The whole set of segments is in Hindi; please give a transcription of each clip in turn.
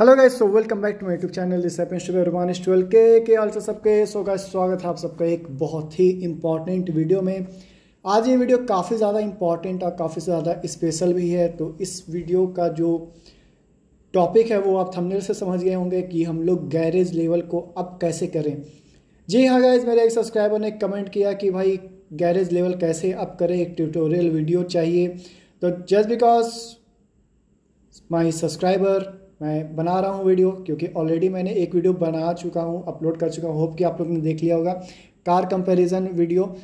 hello guys so welcome back to my YouTube channel this happens to twelve के के आल्सो सबके सो गाइस स्वागत है आप सबका एक बहुत ही इम्पॉर्टेंट वीडियो में आज ये वीडियो काफ़ी ज़्यादा इम्पॉर्टेंट और काफ़ी ज़्यादा स्पेशल भी है तो इस वीडियो का जो टॉपिक है वो आप थंबनेल से समझ गए होंगे कि हम लोग गैरेज लेवल को अब कैसे करें जी हाँ गाइज मेरे एक सब्सक्राइबर ने कमेंट किया कि भाई गैरेज लेवल कैसे अप करें एक ट्यूटोरियल वीडियो चाहिए तो जस्ट बिकॉज माई सब्सक्राइबर मैं बना रहा हूँ वीडियो क्योंकि ऑलरेडी मैंने एक वीडियो बना चुका हूँ अपलोड कर चुका हूँ होप कि आप लोग ने देख लिया होगा कार कंपैरिजन वीडियो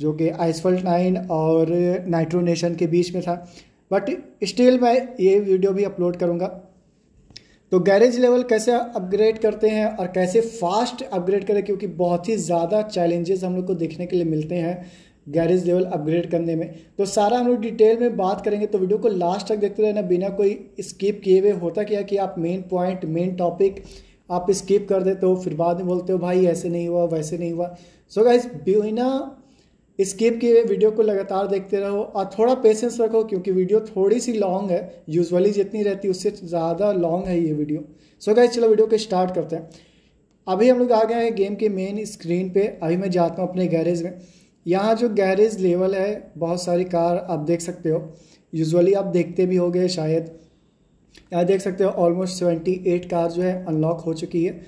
जो कि आइसफल्ट नाइन और नाइट्रोनेशन के बीच में था बट स्टिल मैं ये वीडियो भी अपलोड करूँगा तो गैरेज लेवल कैसे अपग्रेड करते हैं और कैसे फास्ट अपग्रेड करें क्योंकि बहुत ही ज़्यादा चैलेंजेस हम लोग को देखने के लिए मिलते हैं गैरेज लेवल अपग्रेड करने में तो सारा हम लोग डिटेल में बात करेंगे तो वीडियो को लास्ट तक देखते रहना बिना कोई स्किप किए हुए होता क्या कि आप मेन पॉइंट मेन टॉपिक आप स्किप कर देते हो फिर बाद में बोलते हो भाई ऐसे नहीं हुआ वैसे नहीं हुआ सो गाइज बिना स्किप किए हुए वीडियो को लगातार देखते रहो और थोड़ा पेशेंस रखो क्योंकि वीडियो थोड़ी सी लॉन्ग है यूजुअली जितनी रहती है उससे ज़्यादा लॉन्ग है ये वीडियो सो गाइज चलो वीडियो को स्टार्ट करते हैं अभी हम लोग आ गए हैं गेम के मेन स्क्रीन पे अभी मैं जाता हूँ अपने गैरेज में यहाँ जो गैरेज लेवल है बहुत सारी कार आप देख सकते हो यूजुअली आप देखते भी गए शायद यहाँ देख सकते हो ऑलमोस्ट सेवेंटी एट कार जो है अनलॉक हो चुकी है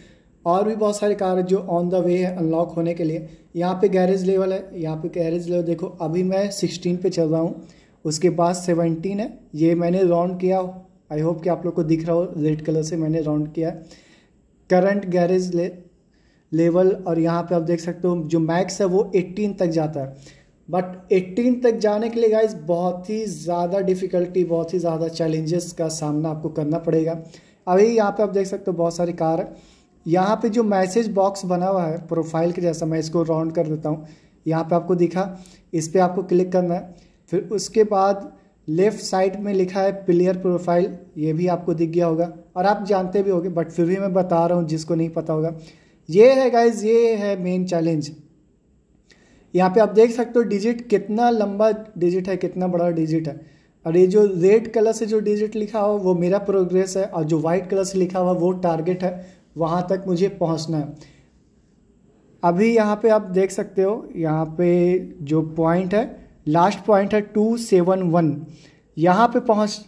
और भी बहुत सारी कार जो ऑन द वे है अनलॉक होने के लिए यहाँ पे गैरेज लेवल है यहाँ पे गैरेज लेवल देखो अभी मैं सिक्सटीन पे चल रहा हूँ उसके बाद सेवनटीन है ये मैंने राउंड किया आई होप कि आप लोग को दिख रहा हो रेड कलर से मैंने राउंड किया करंट गैरेज ले लेवल और यहाँ पे आप देख सकते हो जो मैक्स है वो 18 तक जाता है बट 18 तक जाने के लिए गाइज बहुत ही ज़्यादा डिफ़िकल्टी बहुत ही ज़्यादा चैलेंजेस का सामना आपको करना पड़ेगा अभी यहाँ पे आप देख सकते हो बहुत सारी कार है यहाँ पे जो मैसेज बॉक्स बना हुआ है प्रोफाइल के जैसा मैं इसको राउंड कर देता हूँ यहाँ पे आपको दिखा इस पर आपको क्लिक करना है फिर उसके बाद लेफ़्ट साइड में लिखा है प्लेयर प्रोफाइल ये भी आपको दिख गया होगा और आप जानते भी होंगे बट फिर भी मैं बता रहा हूँ जिसको नहीं पता होगा ये है गाइज ये है मेन चैलेंज यहाँ पे आप देख सकते हो डिजिट कितना लंबा डिजिट है कितना बड़ा डिजिट है और ये जो रेड कलर से जो डिजिट लिखा हुआ वो मेरा प्रोग्रेस है और जो वाइट कलर से लिखा हुआ वो टारगेट है वहाँ तक मुझे पहुँचना है अभी यहाँ पे आप देख सकते हो यहाँ पे जो पॉइंट है लास्ट पॉइंट है टू सेवन वन यहाँ पे पहुँच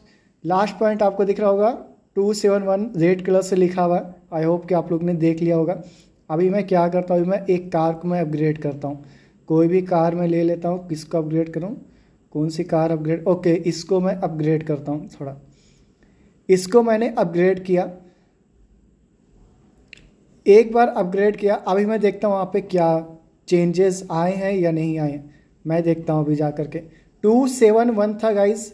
लास्ट पॉइंट आपको दिख रहा होगा two seven one red colour से लिखा हुआ है आई होप कि आप लोग ने देख लिया होगा अभी मैं क्या करता हूँ अभी मैं एक कार को मैं अपग्रेड करता हूँ कोई भी कार मैं ले लेता हूँ किसको अपग्रेड करूँ कौन सी कार अपग्रेड ओके इसको मैं अपग्रेड करता हूँ थोड़ा इसको मैंने अपग्रेड किया एक बार अपग्रेड किया अभी मैं देखता हूँ वहाँ पे क्या चेंजेस आए हैं या नहीं आए हैं मैं देखता हूँ अभी जा कर के टू सेवन वन था गाइज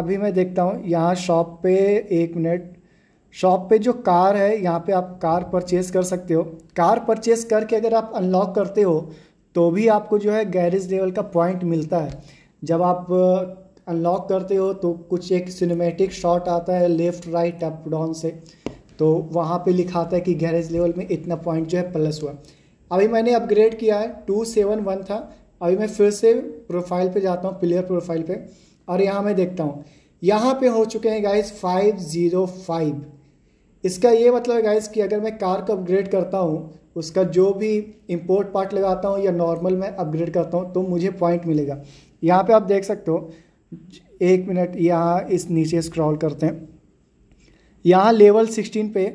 अभी मैं देखता हूँ यहाँ शॉप पे एक मिनट शॉप पे जो कार है यहाँ पे आप कार परचेज़ कर सकते हो कार परचेज़ करके अगर आप अनलॉक करते हो तो भी आपको जो है गैरेज लेवल का पॉइंट मिलता है जब आप अनलॉक uh, करते हो तो कुछ एक सिनेमेटिक शॉट आता है लेफ़्ट राइट अप डाउन से तो वहाँ पे लिखा आता है कि गैरेज लेवल में इतना पॉइंट जो है प्लस हुआ अभी मैंने अपग्रेड किया है टू सेवन वन था अभी मैं फिर से प्रोफाइल पे जाता हूँ प्लेयर प्रोफाइल पे और यहाँ मैं देखता हूँ यहाँ पे हो चुके हैं गाइज फाइव ज़ीरो फाइव इसका ये मतलब है गाइस कि अगर मैं कार को अपग्रेड करता हूँ उसका जो भी इम्पोर्ट पार्ट लगाता हूँ या नॉर्मल मैं अपग्रेड करता हूँ तो मुझे पॉइंट मिलेगा यहाँ पे आप देख सकते हो एक मिनट यहाँ इस नीचे स्क्रॉल करते हैं यहाँ लेवल सिक्सटीन पे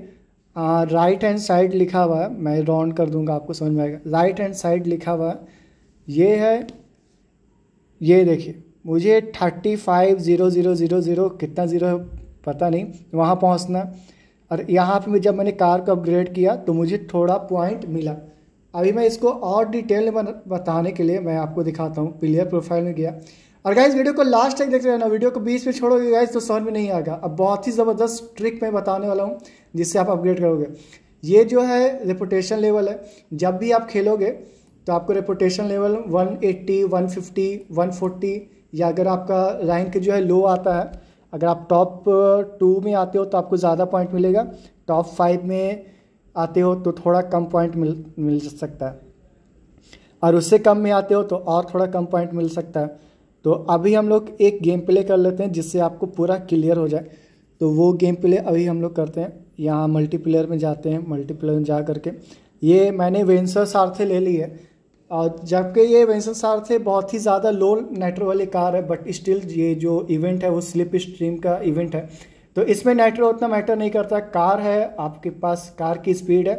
आ, राइट हैंड साइड लिखा हुआ है मैं राउंड कर दूंगा आपको समझ में आएगा राइट हैंड साइड लिखा हुआ है ये है ये देखिए मुझे thirty five zero zero zero zero कितना ज़ीरो है पता नहीं वहाँ पहुँचना और यहाँ पे जब मैंने कार को अपग्रेड किया तो मुझे थोड़ा पॉइंट मिला अभी मैं इसको और डिटेल में बताने के लिए मैं आपको दिखाता हूँ प्लेयर प्रोफाइल में गया और गाइज वीडियो को लास्ट तक रहे रहना वीडियो को बीच में छोड़ोगे गाइज तो समझ में नहीं आएगा अब बहुत ही ज़बरदस्त ट्रिक मैं बताने वाला हूँ जिससे आप अपग्रेड करोगे ये जो है रेपुटेशन लेवल है जब भी आप खेलोगे तो आपको रेपुटेशन लेवल 180, 150, 140 या अगर आपका रैंक जो है लो आता है अगर आप टॉप टू uh, में आते हो तो आपको ज़्यादा पॉइंट मिलेगा टॉप फाइव में आते हो तो थोड़ा कम पॉइंट मिल मिल सकता है और उससे कम में आते हो तो और थोड़ा कम पॉइंट मिल सकता है तो अभी हम लोग एक गेम प्ले कर लेते हैं जिससे आपको पूरा क्लियर हो जाए तो वो गेम प्ले अभी हम लोग करते हैं यहाँ मल्टीप्लेयर में जाते हैं मल्टीप्लेयर में जा करके ये मैंने वेंसर सारथे ले ली है जबकि ये वेंसन सार थे बहुत ही ज़्यादा लो नाइट्रो वाली कार है बट स्टिल ये जो इवेंट है वो स्लिप स्ट्रीम का इवेंट है तो इसमें नाइट्रो उतना मैटर नहीं करता कार है आपके पास कार की स्पीड है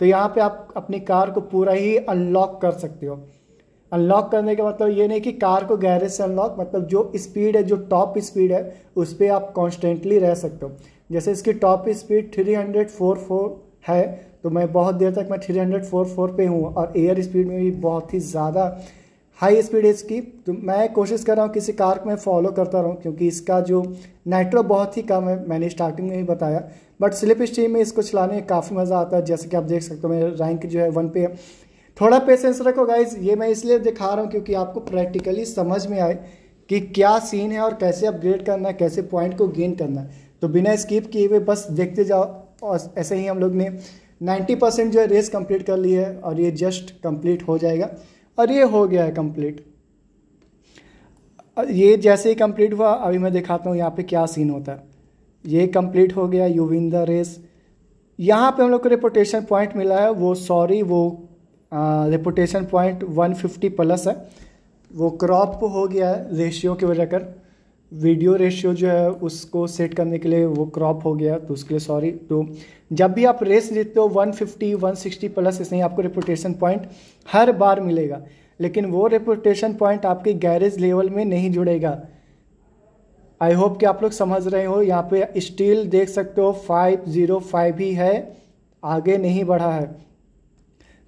तो यहाँ पे आप अपनी कार को पूरा ही अनलॉक कर सकते हो अनलॉक करने का मतलब ये नहीं कि कार को गैरेज से अनलॉक मतलब जो स्पीड है जो टॉप स्पीड है उस पर आप कॉन्स्टेंटली रह सकते हो जैसे इसकी टॉप स्पीड 304 है तो मैं बहुत देर तक मैं थ्री हंड्रेड फोर फोर पे हूँ और एयर स्पीड में भी बहुत ही ज़्यादा हाई स्पीड है इसकी तो मैं कोशिश कर रहा हूँ किसी कार को मैं फॉलो करता रहूँ क्योंकि इसका जो नाइट्रो बहुत ही कम है मैंने स्टार्टिंग में ही बताया बट स्लिप स्ट्रीम में इसको चलाने में काफ़ी मज़ा आता है जैसे कि आप देख सकते हो मेरे रैंक जो है वन पे है थोड़ा पेशेंस रखो गाइज ये मैं इसलिए दिखा रहा हूँ क्योंकि आपको प्रैक्टिकली समझ में आए कि क्या सीन है और कैसे अपग्रेड करना है कैसे पॉइंट को गेन करना है तो बिना स्किप किए हुए बस देखते जाओ और ऐसे ही हम लोग ने नाइन्टी परसेंट जो है रेस कंप्लीट कर ली है और ये जस्ट कंप्लीट हो जाएगा और ये हो गया है कंप्लीट ये जैसे ही कंप्लीट हुआ अभी मैं दिखाता हूँ यहाँ पे क्या सीन होता है ये कंप्लीट हो गया यू विन द रेस यहाँ पे हम लोग को रिपोटेशन पॉइंट मिला है वो सॉरी वो रिपोटेशन पॉइंट 150 प्लस है वो क्रॉप हो गया है रेशियो की वजह कर वीडियो रेशियो जो है उसको सेट करने के लिए वो क्रॉप हो गया तो उसके लिए सॉरी तो जब भी आप रेस जीतते हो 150 160 प्लस इसमें आपको रिपोटेशन पॉइंट हर बार मिलेगा लेकिन वो रिपोटेशन पॉइंट आपके गैरेज लेवल में नहीं जुड़ेगा आई होप कि आप लोग समझ रहे हो यहाँ पे स्टील देख सकते हो फाइव ज़ीरो फाइव ही है आगे नहीं बढ़ा है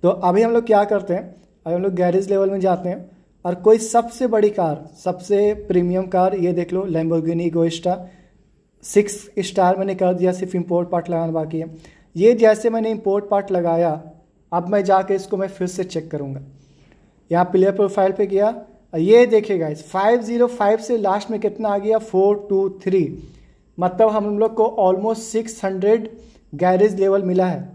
तो अभी हम लोग क्या करते हैं अभी हम लोग गैरेज लेवल में जाते हैं और कोई सबसे बड़ी कार सबसे प्रीमियम कार ये देख लो लैम्बोर्गिनी गोइस्टा सिक्स स्टार मैंने कर दिया सिर्फ इम्पोर्ट पार्ट लगाना बाकी है ये जैसे मैंने इम्पोर्ट पार्ट लगाया अब मैं जाके इसको मैं फिर से चेक करूँगा यहाँ प्लेयर प्रोफाइल पे गया ये देखेगा इस फाइव ज़ीरो फाइव से लास्ट में कितना आ गया फोर टू थ्री मतलब हम लोग को almost six hundred garage level मिला है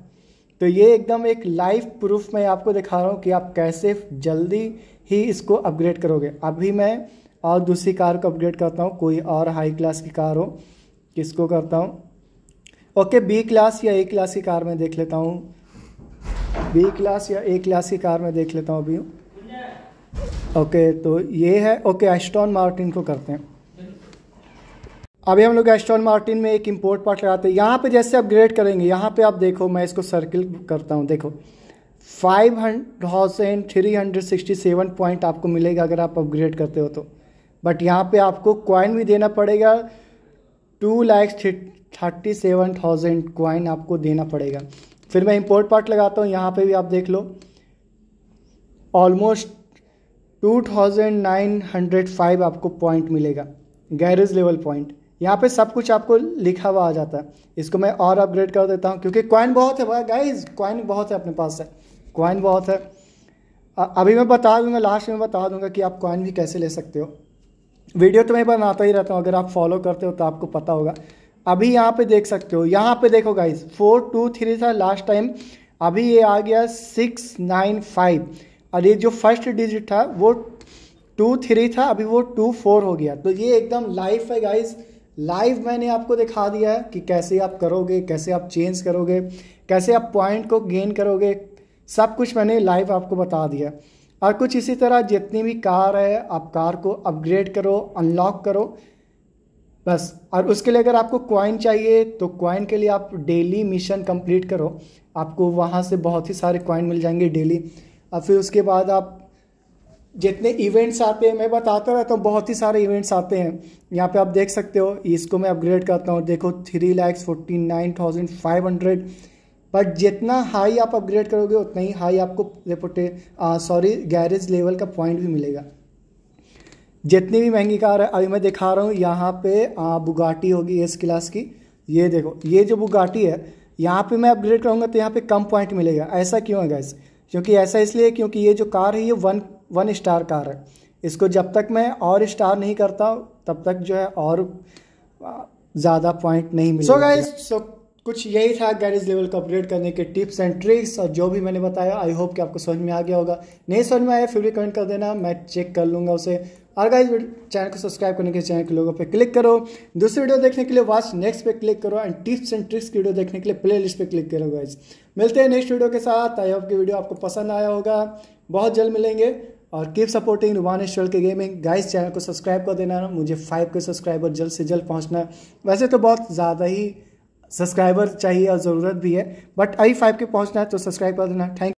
तो ये एकदम एक लाइफ प्रूफ मैं आपको दिखा रहा हूँ कि आप कैसे जल्दी ही इसको अपग्रेड करोगे अभी मैं और दूसरी कार को अपग्रेड करता हूँ कोई और हाई क्लास की कार हो किसको करता हूँ ओके बी क्लास या ए क्लास की कार में देख लेता हूँ बी क्लास या ए क्लास की कार में देख लेता हूँ अभी ओके तो ये है ओके एस्टॉन मार्टिन को करते हैं अभी हम लोग एस्टॉन मार्टिन में एक इम्पोर्ट पार्ट लगाते हैं यहाँ पे जैसे अपग्रेड करेंगे यहाँ पे आप देखो मैं इसको सर्किल करता हूँ देखो five thousand three hundred sixty seven point आपको मिलेगा अगर आप अपग्रेड करते हो तो बट यहाँ पे आपको कॉइन भी देना पड़ेगा two lakhs thirty seven thousand coin आपको देना पड़ेगा फिर मैं इम्पोर्ट पार्ट लगाता हूँ यहाँ पे भी आप देख लो almost two thousand nine hundred five आपको पॉइंट मिलेगा गैरेज लेवल पॉइंट यहाँ पे सब कुछ आपको लिखा हुआ आ जाता है इसको मैं और अपग्रेड कर देता हूँ क्योंकि कॉइन बहुत है गाइज कॉइन बहुत है अपने पास है कॉइन बहुत है अभी मैं बता दूंगा लास्ट में बता दूंगा कि आप कॉइन भी कैसे ले सकते हो वीडियो तो मैं बनाता ही रहता हूँ अगर आप फॉलो करते हो तो आपको पता होगा अभी यहाँ पे देख सकते हो यहाँ पे देखो गाइज फोर टू थ्री था लास्ट टाइम अभी ये आ गया सिक्स नाइन फाइव और ये जो फर्स्ट डिजिट था वो टू थ्री था अभी वो टू फोर हो गया तो ये एकदम लाइफ है गाइज लाइव मैंने आपको दिखा दिया है कि कैसे आप करोगे कैसे आप चेंज करोगे कैसे आप पॉइंट को गेन करोगे सब कुछ मैंने लाइव आपको बता दिया और कुछ इसी तरह जितनी भी कार है आप कार को अपग्रेड करो अनलॉक करो बस और उसके लिए अगर आपको कॉइन चाहिए तो क्वाइन के लिए आप डेली मिशन कंप्लीट करो आपको वहाँ से बहुत ही सारे क्वाइन मिल जाएंगे डेली और फिर उसके बाद आप जितने इवेंट्स आते हैं मैं बताता रहता हूँ बहुत ही सारे इवेंट्स आते हैं यहाँ पे आप देख सकते हो इसको मैं अपग्रेड करता हूँ देखो three lakhs forty nine thousand five hundred but जितना हाई आप अपग्रेड करोगे उतना ही हाई आपको रिपोर्टे सॉरी गैरेज लेवल का पॉइंट भी मिलेगा जितनी भी महंगी कार है अभी मैं दिखा रहा हूँ यहाँ पे आ, बुगाटी होगी एस क्लास की ये देखो ये जो बुगाटी है यहाँ पे मैं अपग्रेड करूँगा तो यहाँ पे कम पॉइंट मिलेगा ऐसा क्यों है गैस क्योंकि ऐसा इसलिए क्योंकि ये जो कार है ये वन वन स्टार कार है इसको जब तक मैं और स्टार नहीं करता तब तक जो है और ज़्यादा पॉइंट नहीं मिलेगा सो गाइस सो कुछ यही था गैरेज लेवल को अपग्रेड करने के टिप्स एंड ट्रिक्स और जो भी मैंने बताया आई होप कि आपको समझ में आ गया होगा नहीं समझ में आया फिर भी कमेंट कर देना मैं चेक कर लूँगा उसे और गाइज चैनल को सब्सक्राइब करने के चैनल के लोगों पे क्लिक करो दूसरी वीडियो देखने के लिए वॉच नेक्स्ट पे क्लिक करो एंड टिप्स एंड ट्रिक्स की वीडियो देखने के लिए प्ले लिस्ट क्लिक करो गाइज मिलते हैं नेक्स्ट वीडियो के साथ आई होप की वीडियो आपको पसंद आया होगा बहुत जल्द मिलेंगे और कीप सपोर्टिंग रुमान के गेमिंग गाइस चैनल को सब्सक्राइब कर देना मुझे फाइव के सब्सक्राइबर जल्द से जल्द पहुँचना वैसे तो बहुत ज़्यादा ही सब्सक्राइबर चाहिए और ज़रूरत भी है बट आई फाइव के पहुंचना है तो सब्सक्राइब कर देना थैंक